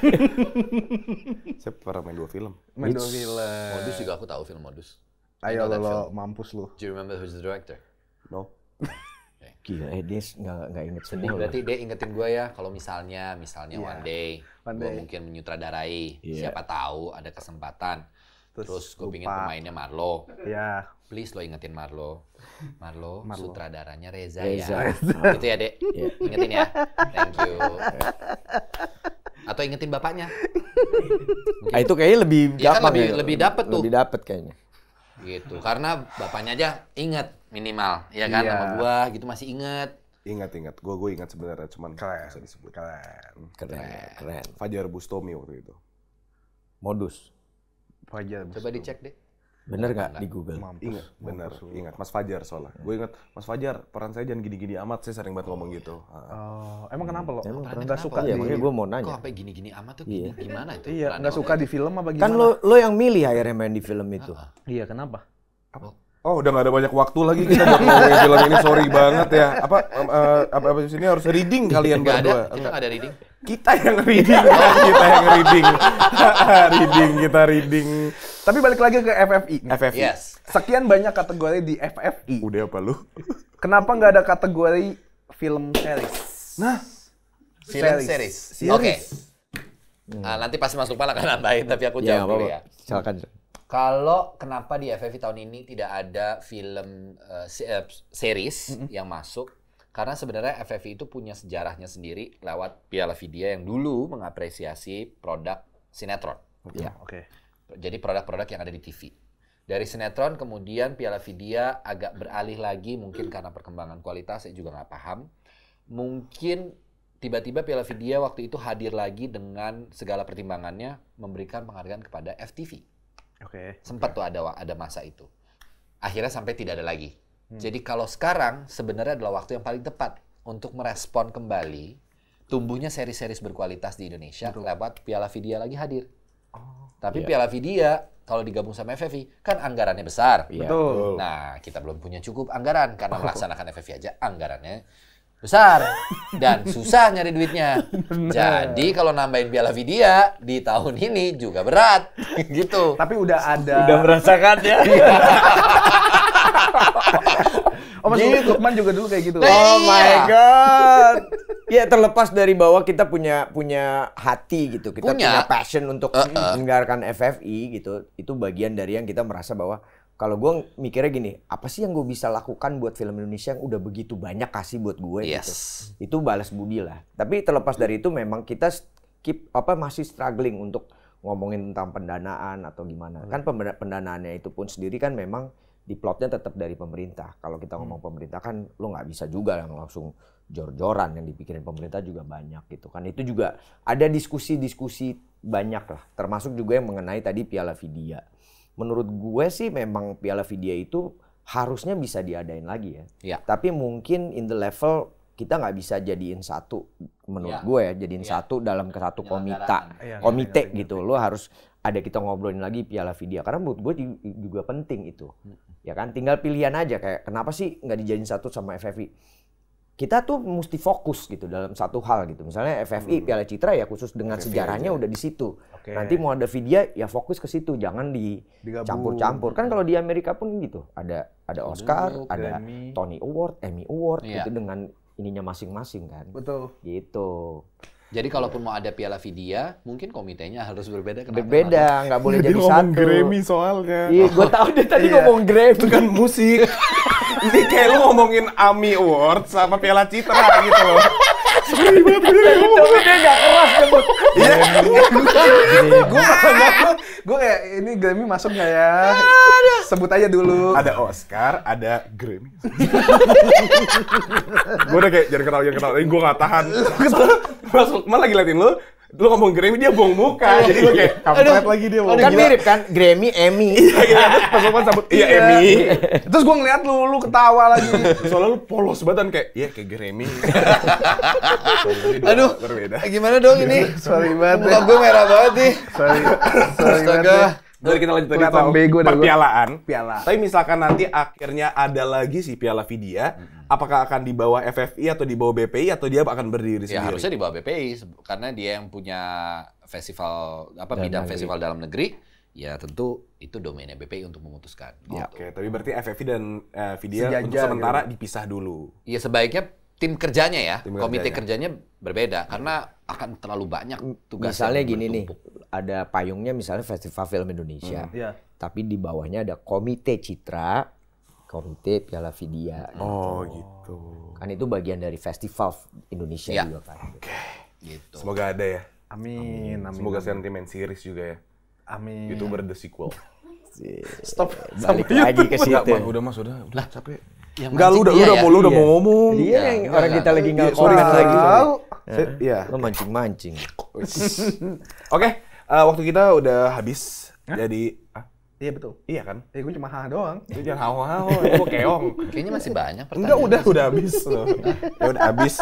saya pernah main dua film main dua film modus juga aku tahu film modus Ayo lo, lo mampus lu. Do you remember who's the director? No. Okay. Gila, eh, dia nggak nggak inget semua. Berarti dia ingetin gue ya, kalau misalnya, misalnya yeah. one day, gue mungkin menyutradarai, yeah. siapa tahu ada kesempatan. Terus, Terus gue pingin pemainnya Marlo. Ya. Yeah. Please lo ingetin Marlo. Marlo, Marlo. sutradaranya Reza, ya. Reza. ya. gitu ya, Dek. Yeah. Ingetin ya. Thank you. Atau ingetin bapaknya. Nah, itu kayaknya lebih iya kan, gampang ya. Kan lebih, ya. lebih dapet tuh. Lebih dapet kayaknya gitu karena bapaknya aja inget minimal ya kan yeah. sama gua gitu masih inget ingat ingat gue gue ingat sebenarnya cuman keren bisa disebut keren keren keren Fajar Bustomi waktu itu modus Fajar Bustomi. coba dicek deh Bener gak di Google? Mampus, ingat, bener. Mampus ingat Mas Fajar soalnya. Hmm. Gue ingat Mas Fajar peran saya jangan gini-gini amat. Saya sering banget ngomong gitu. Uh, emang kenapa lo? Emang pernah nggak suka? ya? makanya gue mau nanya. Kok apa gini-gini amat tuh? iya. Gimana itu? Iya, nggak suka di film apa kan gimana? Kan lo lo yang milih akhirnya main di film itu. Ah, ah, iya, kenapa? Apa? Oh, udah gak ada banyak waktu lagi kita buat ngomongin film ini. Sorry banget ya. Apa uh, apa apa sini harus reading kalian gak berdua? Ada, Enggak ada reading. Kita yang reading, oh, kita yang reading, reading kita reading. Tapi balik lagi ke FFI. FFI. Yes. Sekian banyak kategori di FFI. Udah apa lu? Kenapa nggak ada kategori film series? Nah, film series. series. series. Oke. Okay. Hmm. Nah, nanti pasti masuk pala kan nambahin, ya, tapi aku ya, jawab dulu ya. Silakan. Kalau kenapa di FFI tahun ini tidak ada film uh, series mm -hmm. yang masuk? Karena sebenarnya FFI itu punya sejarahnya sendiri lewat Piala Vidya yang dulu mengapresiasi produk sinetron. Iya. Ya. Oke. Okay. Jadi produk-produk yang ada di TV. Dari sinetron kemudian Piala Vidya agak beralih lagi mungkin karena perkembangan kualitas saya juga nggak paham. Mungkin tiba-tiba Piala Vidya waktu itu hadir lagi dengan segala pertimbangannya memberikan penghargaan kepada FTV. Oke. Okay. Sempat okay. tuh ada ada masa itu. Akhirnya sampai tidak ada lagi. Hmm. Jadi kalau sekarang sebenarnya adalah waktu yang paling tepat untuk merespon kembali tumbuhnya seri-seri berkualitas di Indonesia Betul. lewat Piala Vidya lagi hadir. Tapi iya. Piala Vidya kalau digabung sama FFI kan anggarannya besar. Iya. Betul. Nah, kita belum punya cukup anggaran karena melaksanakan FFI aja anggarannya besar dan susah nyari duitnya. Bener. Jadi kalau nambahin Piala Vidya di tahun ini juga berat gitu. Tapi udah ada Udah merasakan ya. Oh, maksudnya gitu. Lukman juga dulu kayak gitu. Oh iya. my god. ya terlepas dari bahwa kita punya punya hati gitu, kita punya, punya passion untuk uh -uh. FFI gitu. Itu bagian dari yang kita merasa bahwa kalau gue mikirnya gini, apa sih yang gue bisa lakukan buat film Indonesia yang udah begitu banyak kasih buat gue gitu? yes. gitu. Itu balas budi lah. Tapi terlepas dari itu memang kita keep apa masih struggling untuk ngomongin tentang pendanaan atau gimana. Kan pendanaannya itu pun sendiri kan memang di plotnya tetap dari pemerintah. Kalau kita ngomong hmm. pemerintah kan lo nggak bisa juga yang langsung jor-joran yang dipikirin pemerintah juga banyak gitu kan. Itu juga ada diskusi-diskusi banyak lah. Termasuk juga yang mengenai tadi Piala Vidya. Menurut gue sih memang Piala Vidya itu harusnya bisa diadain lagi ya. ya. Tapi mungkin in the level kita nggak bisa jadiin satu menurut ya. gue ya jadiin ya. satu dalam satu komita ya, komite ya, gitu lo harus ada kita ngobrolin lagi Piala Vidya karena menurut gue juga penting itu hmm. ya kan tinggal pilihan aja kayak kenapa sih nggak dijadiin satu sama FFI kita tuh mesti fokus gitu dalam satu hal gitu misalnya FFI hmm. Piala Citra ya khusus dengan FFI sejarahnya aja. udah di situ okay. nanti mau ada Vidya ya fokus ke situ jangan dicampur-campur kan kalau di Amerika pun gitu ada ada Oscar ada Grammy. Tony Award Emmy Award yeah. gitu dengan ininya masing-masing kan betul gitu jadi kalaupun mau ada Piala Vidya, mungkin komitenya harus berbeda. Berbeda, nggak boleh jadi satu. ngomong Grammy soalnya. Iya, gue tau dia tadi iya. ngomong Grammy. Itu kan musik. Ini kayak lu ngomongin AMI Awards sama Piala Citra gitu loh. Sorry banget gue Tapi dia gak keras Iya. Gue gue iya. kayak ini Grammy masuk gak ya? Sebut aja dulu. Ada Oscar, ada Grammy. gue udah kayak jangan kenal jangan ini Gue gak tahan. Malah lagi liatin lu, lu ngomong Grammy dia buang muka iya, jadi gue iya. kayak kampret lagi dia kan gila. mirip kan Grammy Emmy iya gitu pas sopan sambut iya Emmy terus gue ngeliat lu lu ketawa lagi soalnya lu polos banget kayak iya kayak Grammy aduh berbeda gimana dong ini sorry banget muka gue merah banget nih sorry sorry banget dari kita lanjut lagi soal bego perpialaan. Piala. Tapi misalkan nanti akhirnya ada lagi si Piala Vidya, hmm. apakah akan dibawa FFI atau dibawa BPI atau dia akan berdiri ya, sendiri? Ya harusnya dibawa BPI karena dia yang punya festival apa dalam bidang negeri. festival dalam negeri. Ya tentu itu domainnya BPI untuk memutuskan. Ya, gitu. Oke, okay. tapi berarti FFI dan uh, Vidya Sejajar, untuk sementara gitu. dipisah dulu. Iya sebaiknya tim kerjanya ya, tim komite kerjanya, kerjanya berbeda karena akan terlalu banyak tugas. Misalnya gini bertumpuk. nih, ada payungnya misalnya Festival Film Indonesia. Hmm, yeah. Tapi di bawahnya ada Komite Citra, Komite Piala Vidya. Gitu. Oh gitu. gitu. Kan itu bagian dari Festival Indonesia yeah. juga kan. Oke. Okay. Gitu. Semoga ada ya. Amin. amin. Semoga sentimen series juga ya. Amin. Youtuber the sequel. Stop. Balik Sampai lagi ke situ. Enggak, udah mas, udah, udah capek. Yang Enggak, lu udah, lu udah, ya? mau, lu udah iya. mau ngomong. Dia yang orang kita lagi nggak komen lagi. Iya. Lo mancing-mancing. Oke, eh, waktu kita udah habis. Hah? Jadi ah, Iya betul. Iya kan? Ya eh, gue cuma ha doang. Gue jangan hao hao, gue keong. Kayaknya masih banyak pertanyaan. Enggak, udah, udah habis ya udah habis.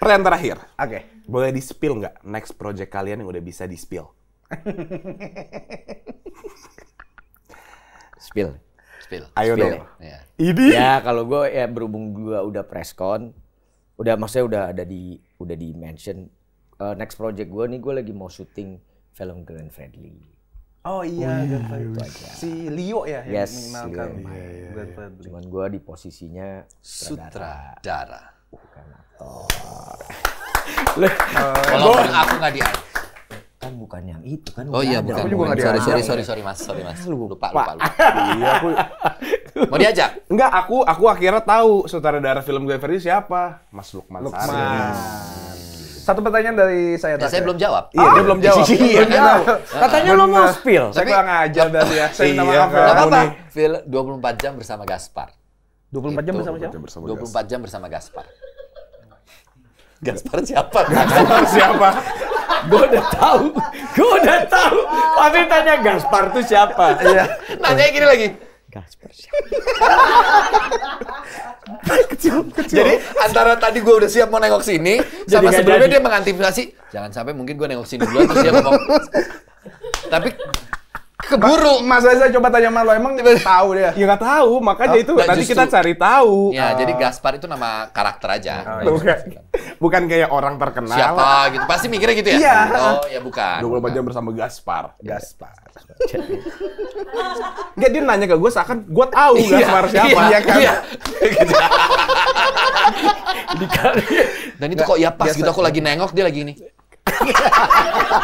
Pertanyaan terakhir. Oke. Boleh di-spill nggak next project kalian yang udah bisa di-spill? spill. Spill. Ayo dong. Ya. Ini? Ya, kalau gue ya berhubung gue udah preskon, udah maksudnya udah ada di udah di mention uh, next project gue nih gue lagi mau syuting film Grand Friendly. Oh iya, oh, iya. Itu aja. Iya. si Leo ya yang yes, minimalkan Leo, iya, iya, Grand iya. Friendly. Cuman gue di posisinya sutra darah Bukan aktor. Oh. aku nggak diajak kan bukan yang itu kan oh iya bukan, sorry, bukan. sorry sorry sorry sorry mas sorry mas lupa lupa, lupa. iya aku mau diajak enggak aku aku akhirnya tahu sutradara film gue versi siapa Mas Lukman, Lukman. Sari. satu pertanyaan dari saya nah, tadi. Ya, saya belum jawab. Iya, oh, dia belum iya, jawab. Iya, iya, iya. Katanya lo mau spill. Saya kurang ngajar dari ya. Saya minta iya, maaf. Enggak apa-apa. Film 24 jam bersama Gaspar. 24 jam bersama siapa? 24 jam bersama Gaspar. Gaspar siapa? Gaspar siapa? gue udah tahu, gue udah tahu. Pasti tanya Gaspar tuh siapa? Iya. Nanya gini lagi. Gaspar siapa? kecil, kecil. Jadi antara tadi gue udah siap mau nengok sini, Jadi sama sebelumnya jadi. dia mengantisipasi, jangan sampai mungkin gue nengok sini dulu terus dia ngomong. Tapi keburu. Mas Reza coba tanya sama lo, emang dia tahu dia? Ya nggak tahu, makanya oh, itu nanti justru, kita cari tahu. Ya, uh. jadi Gaspar itu nama karakter aja. Oh, gitu. iya. bukan, bukan kayak orang terkenal. Siapa gitu, pasti mikirnya gitu ya? Iya. Oh, ya bukan. 24 jam bersama Gaspar. Iya. Gaspar. Enggak, dia nanya ke gue seakan gue tahu iya, Gaspar siapa. Ya kan? Iya, Iya. Dan itu kok ya pas gitu, aku lagi nengok, dia lagi ini.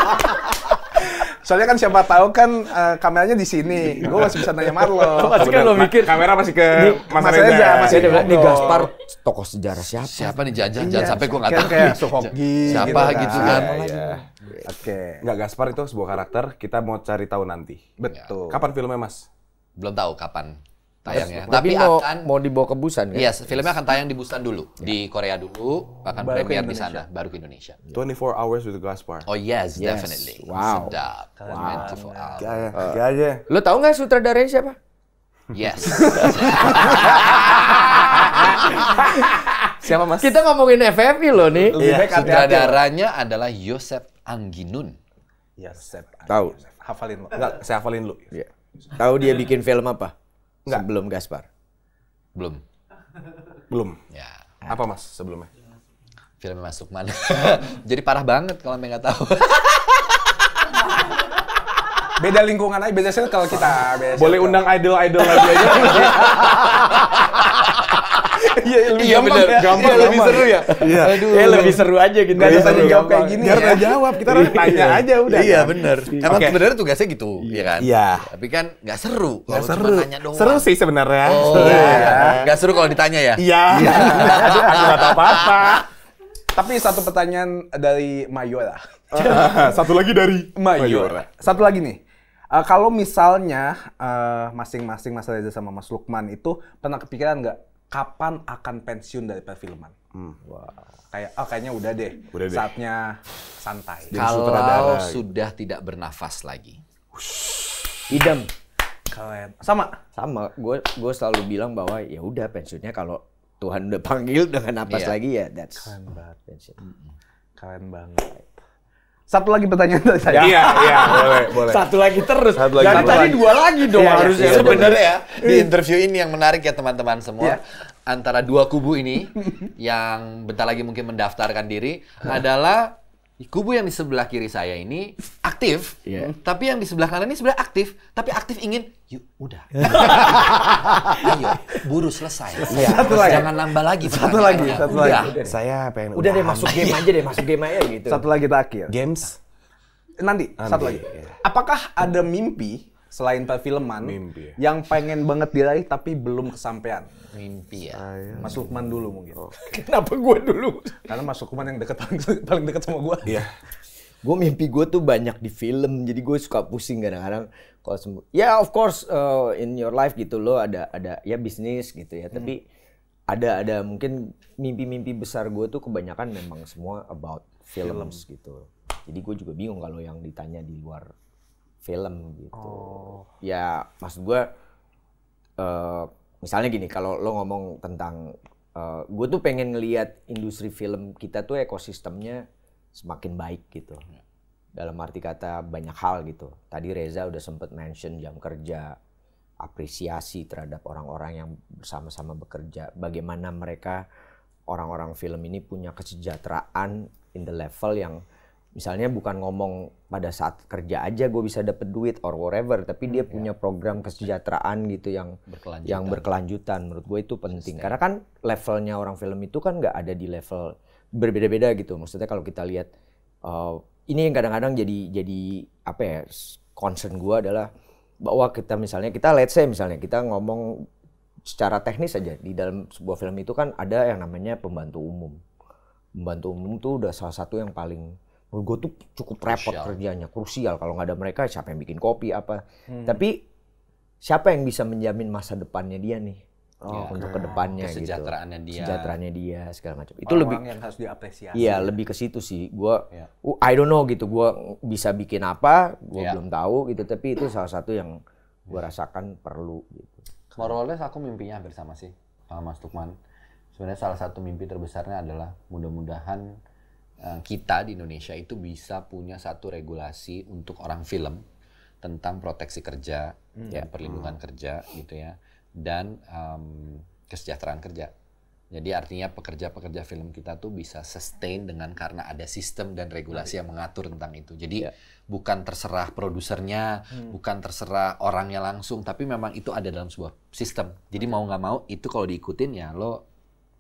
Soalnya kan siapa tahu kan uh, kameranya di sini. Gue masih bisa nanya Marlo. Masih kan lo mikir. Kamera masih ke Mas, Reza. Masih ada iya, di iya. Gaspar toko sejarah siapa? Siapa nih jajan? Jangan iya. sampai gue nggak kan tahu. Kayak Sohogi. Siapa gitu kan? Gitu kan. Oke. Nggak Gaspar itu sebuah karakter. Kita mau cari tahu nanti. Betul. Kapan filmnya Mas? Belum tahu kapan tayang ya. Tapi mau, akan mau dibawa ke Busan kan? Yes, filmnya akan tayang di Busan dulu, yeah. di Korea dulu, akan baru premier di sana, baru ke Indonesia. 24 hours with Gaspar. Oh yes, yes. definitely. Wow. Sedap. Wow. 24 hours. Gaya, eh, gaya. Uh, Lo tau nggak sutradaranya siapa? Yes. siapa mas? Kita ngomongin FFI loh nih. Lebih yeah. baik Sutradaranya adalah Yosep Angginun. Yosep. Tahu. Hafalin lo. Enggak, saya hafalin lo. Yeah. Tahu dia bikin film apa? Enggak. Sebelum Gaspar? Belum. Belum? Ya. Apa mas sebelumnya? Filmnya masuk mana? Jadi parah banget kalau nggak tahu. beda lingkungan aja, beda circle kita. Beda Boleh undang idol-idol lagi aja. Iya, iya, iya benar. Iya, gampang, ya, lebih seru ya. Iya. Aduh. Ya, lebih seru aja gitu. Enggak usah jawab kayak gini. Biar ya. jawab, kita harus iya. tanya aja udah. Iya, kan? benar. Emang okay. sebenarnya tugasnya gitu, iya ya kan? Iya. Tapi kan nggak seru kalau seru. cuma nanya doang. Seru sih sebenarnya. Oh, ya. iya. Nggak seru kalau ditanya ya? Iya. Aku nggak tahu apa-apa. Tapi satu pertanyaan dari Mayora. satu lagi dari Mayora. Satu lagi nih. Uh, kalau misalnya eh, masing-masing uh, Mas Reza sama Mas Lukman itu pernah kepikiran nggak kapan akan pensiun dari perfilman? Hmm. Wow. Kayak oh kayaknya udah deh. Udah deh. Saatnya santai. Kalau sutradara. Gitu. sudah tidak bernafas lagi. Idem. Keren. Sama. Sama. Gue gue selalu bilang bahwa ya udah pensiunnya kalau Tuhan udah panggil dengan napas yeah. lagi ya that's keren banget pensiun. Keren banget. Satu lagi pertanyaan dari saya. Iya, iya, boleh, boleh. Satu lagi terus. Satu lagi. Dari tadi dua lagi dong. Iya, harusnya iya, iya, sebenarnya ya. Di iya. interview ini yang menarik ya teman-teman semua. Iya. Antara dua kubu ini yang bentar lagi mungkin mendaftarkan diri adalah kubu yang di sebelah kiri saya ini aktif, yeah. tapi yang di sebelah kanan ini sebenarnya aktif, tapi aktif ingin, yuk udah, iya. ayo buru selesai, selesai. Ya, satu lagi. jangan nambah lagi, satu lagi, satu udah. lagi, saya pengen udah, deh masuk game aja deh, masuk game aja gitu, satu lagi terakhir, games, nanti, nanti. satu lagi, iya. apakah ada mimpi selain perfilman mimpi. Ya. yang pengen banget diraih tapi belum kesampaian? Mimpi ya. Mas Lukman dulu mungkin. Oh. Kenapa gue dulu? Karena Mas Lukman yang deket paling, paling deket sama gue. ya gue mimpi gue tuh banyak di film, jadi gue suka pusing kadang-kadang kalau sembuh. Ya yeah, of course uh, in your life gitu lo ada ada ya bisnis gitu ya, hmm. tapi ada ada mungkin mimpi-mimpi besar gue tuh kebanyakan memang semua about films film. gitu. Jadi gue juga bingung kalau yang ditanya di luar film gitu. Oh. Ya maksud gue, uh, misalnya gini, kalau lo ngomong tentang, uh, eh, gue tuh pengen ngelihat industri film kita tuh ekosistemnya semakin baik gitu. Ya. Dalam arti kata banyak hal gitu. Tadi Reza udah sempet mention jam kerja, apresiasi terhadap orang-orang yang bersama-sama bekerja. Bagaimana mereka orang-orang film ini punya kesejahteraan in the level yang misalnya bukan ngomong pada saat kerja aja gue bisa dapet duit or whatever tapi dia hmm, punya ya. program kesejahteraan gitu yang berkelanjutan. yang berkelanjutan menurut gue itu penting karena kan levelnya orang film itu kan nggak ada di level berbeda-beda gitu maksudnya kalau kita lihat uh, ini yang kadang-kadang jadi jadi apa ya concern gue adalah bahwa kita misalnya kita let's say misalnya kita ngomong secara teknis aja di dalam sebuah film itu kan ada yang namanya pembantu umum pembantu umum tuh udah salah satu yang paling gue tuh cukup repot Krusial. kerjanya krusial kalau nggak ada mereka siapa yang bikin kopi apa hmm. tapi siapa yang bisa menjamin masa depannya dia nih oh, ya, untuk kedepannya gitu. kesejahteraannya gitu. dia Sejahteraannya dia segala macam itu lebih yang harus diapresiasi iya ya. lebih ke situ sih gue ya. I don't know gitu gue bisa bikin apa gue ya. belum tahu gitu tapi itu salah satu yang gue iya. rasakan perlu gitu Moralnya aku mimpinya hampir sama sih sama Mas Tukman. sebenarnya salah satu mimpi terbesarnya adalah mudah-mudahan Eh, kita di Indonesia itu bisa punya satu regulasi untuk orang film tentang proteksi kerja hmm. ya, perlindungan hmm. kerja gitu ya dan um, kesejahteraan kerja. Jadi artinya pekerja-pekerja film kita tuh bisa sustain dengan karena ada sistem dan regulasi hmm. yang mengatur tentang itu. Jadi yeah. bukan terserah produsernya, hmm. bukan terserah orangnya langsung, tapi memang itu ada dalam sebuah sistem. Jadi okay. Hmm. mau nggak mau itu kalau diikutin ya lo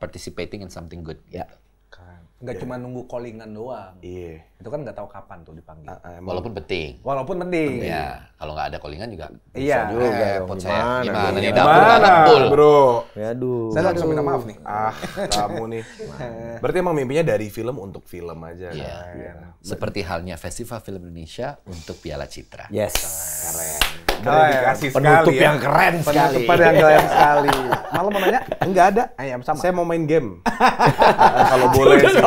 participating in something good. Yeah. Gitu. Keren nggak yeah. cuma nunggu callingan doang. Iya. Yeah. Itu kan nggak tahu kapan tuh dipanggil. Uh, uh, Walaupun penting. Walaupun penting. Iya. Kalau nggak ada callingan juga. Iya. Yeah. Juga eh, pot ya, saya gimana, gimana nih dapur Bro. Ya aduh. Saya langsung minta maaf nih. Ah, ah kamu nih. Berarti emang mimpinya dari film untuk film aja yeah. kan. Yeah. Seperti halnya Festival Film Indonesia untuk Piala Citra. Yes. Keren terindikasi oh, iya. penutup ya. yang keren sekali penutupan yang keren sekali malam mau nanya enggak ada ayam ah, sama saya mau main game kalau boleh sih.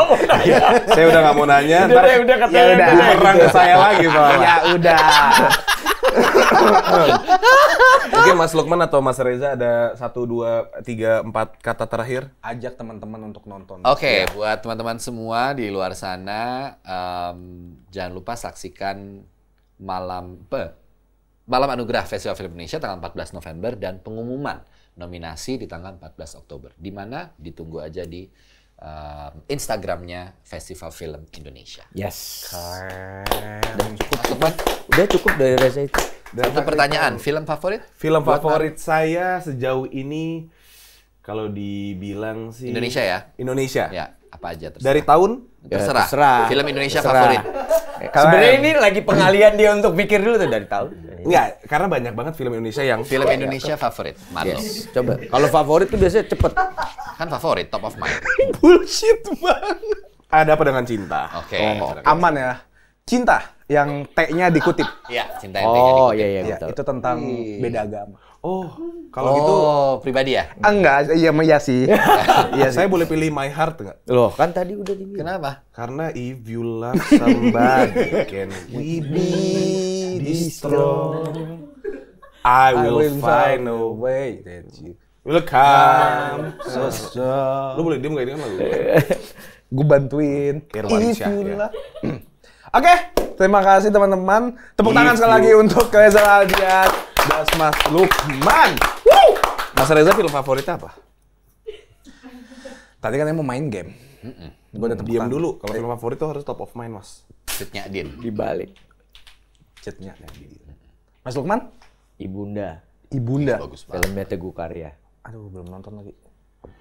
Iya, saya udah nggak mau nanya udah, ntar udah, udah ya udah perang ke saya lagi soalnya ya udah Oke Mas Lukman atau Mas Reza ada satu, dua, tiga, empat kata terakhir. Ajak teman-teman untuk nonton. Oke, okay, iya. buat teman-teman semua di luar sana, um, jangan lupa saksikan malam pe, Malam Anugerah Festival Film Indonesia tanggal 14 November dan pengumuman nominasi di tanggal 14 Oktober. Di mana ditunggu aja di uh, Instagramnya Festival Film Indonesia. Yes. Keren. Cukup, cukup Udah cukup dari Reza itu. Dan Satu pertanyaan, film favorit? Film favorit saya sejauh ini kalau dibilang sih Indonesia ya. Indonesia. Ya apa aja terserah. Dari tahun ya, terserah. terserah. Film Indonesia terserah. favorit. Sebenarnya ini lagi pengalian dia untuk pikir dulu tuh dari tahun. Iya. Enggak, karena banyak banget film Indonesia yang film Indonesia favorit. Marlo. Yes. Coba. Kalau favorit tuh biasanya cepet. Kan favorit top of mind. Bullshit banget. Ada apa dengan cinta? Oke. Okay. Oh, aman ya cinta yang T-nya dikutip. Iya, cinta yang T-nya oh, dikutip. Oh, iya iya ya, Itu tentang hmm. beda agama. Oh, kalau oh, gitu pribadi ya? Ah, enggak, iya iya sih. iya, saya boleh pilih my heart enggak? Loh, kan tadi udah dibilang. Kenapa? Karena if you love somebody, can we be destroyed? I will, I will find a way that you will come. So, so. Lu boleh diem gak ini kan lagu? Gue bantuin. Irwansyah ya. Oke, okay, terima kasih teman-teman. Tepuk tangan sekali lagi untuk Reza Aldiat dan Mas Lukman. Woo! Mas Reza film favorit apa? Tadi kan mau main game. Mm -mm. Gue udah diam dulu. Kalau eh. film favorit itu harus top of mind, Mas. Cetnya Din. balik. Cetnya Din. Mas Lukman? Ibunda. Ibunda. Iya, bagus banget. Filmnya Teguh Karya. Aduh, belum nonton lagi.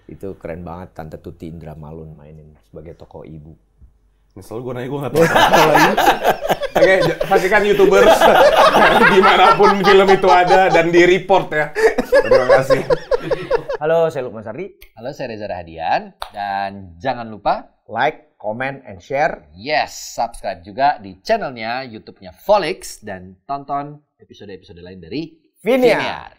Itu keren banget Tante Tuti Indra Malun mainin sebagai tokoh ibu Nyesel selalu gue nanya, gue gak tau apa lagi. Oke, pastikan YouTubers dimanapun film itu ada dan di report ya. Terima kasih. Halo, saya Lukman Sardi. Halo, saya Reza Rahadian. Dan jangan lupa like, comment, and share. Yes, subscribe juga di channelnya, YouTube-nya Folix. Dan tonton episode-episode lain dari Viniar. Viniar.